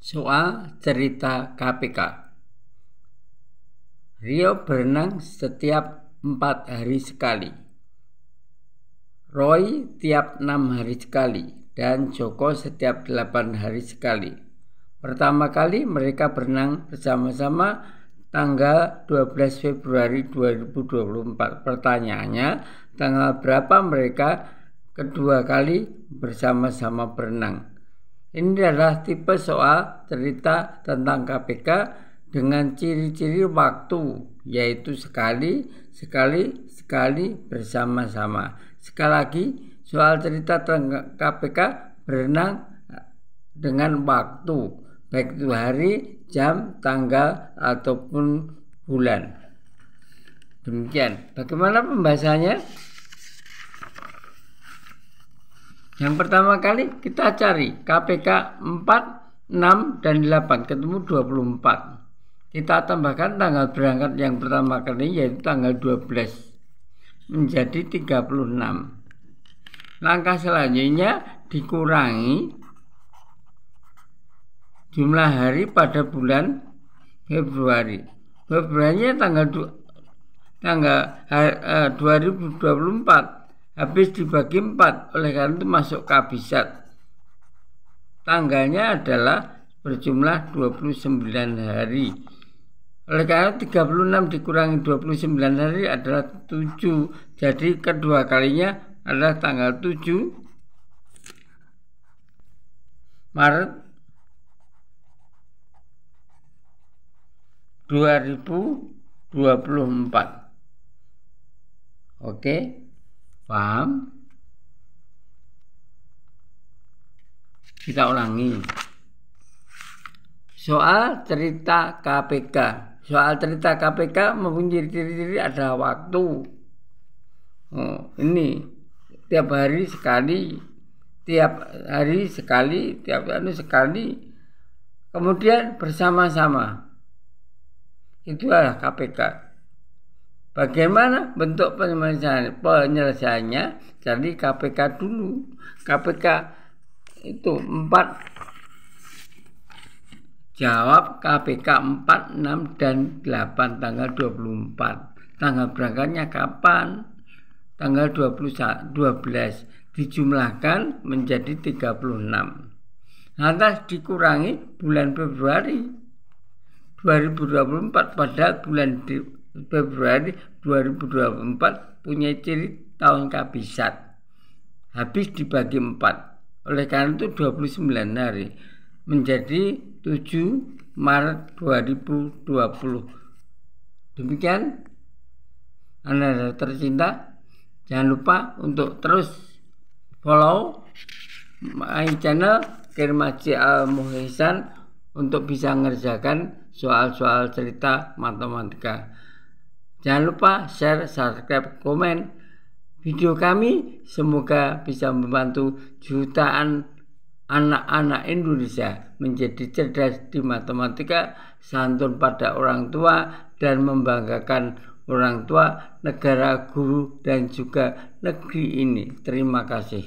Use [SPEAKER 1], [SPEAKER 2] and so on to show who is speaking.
[SPEAKER 1] Soal cerita KPK Rio berenang setiap empat hari sekali. Roy tiap enam hari sekali dan Joko setiap delapan hari sekali. Pertama kali mereka berenang bersama-sama tanggal 12 Februari 2024. Pertanyaannya, tanggal berapa mereka kedua kali bersama-sama berenang? Ini adalah tipe soal cerita tentang KPK dengan ciri-ciri waktu, yaitu sekali, sekali, sekali bersama-sama. Sekali lagi, soal cerita tentang KPK berenang eh, dengan waktu, baik itu hari, jam, tanggal, ataupun bulan. Demikian, bagaimana pembahasannya? Yang pertama kali kita cari KPK 4, 6, dan 8 ketemu 24. Kita tambahkan tanggal berangkat yang pertama kali yaitu tanggal 12 menjadi 36. Langkah selanjutnya dikurangi jumlah hari pada bulan Februari. Februari tanggal tanggal 2024 eh, eh, habis dibagi empat oleh karena itu masuk kabisat tanggalnya adalah berjumlah 29 hari oleh karena 36 dikurangi 29 hari adalah 7 jadi kedua kalinya adalah tanggal 7 Maret 2024 Oke okay paham kita ulangi soal cerita KPK soal cerita KPK mempunyai ciri-ciri ada waktu oh, ini tiap hari sekali tiap hari sekali tiap hari sekali kemudian bersama-sama itulah KPK Bagaimana bentuk penyelesaiannya? Penyelesaiannya jadi KPK dulu. KPK itu 4 jawab KPK 4, 6 dan 8 tanggal 24. Tanggal berangkatnya kapan? Tanggal 21, 12 dijumlahkan menjadi 36. Lantas dikurangi bulan Februari 2024 pada bulan Februari 2024 punya ciri tahun kabisat. Habis dibagi empat. Oleh karena itu 29 hari menjadi 7 Maret 2020. Demikian Anda tercinta. Jangan lupa untuk terus follow my channel Kirmaji Al Muhisan untuk bisa ngerjakan soal-soal cerita matematika. Jangan lupa share, subscribe, komen video kami. Semoga bisa membantu jutaan anak-anak Indonesia menjadi cerdas di matematika, santun pada orang tua, dan membanggakan orang tua, negara, guru, dan juga negeri ini. Terima kasih.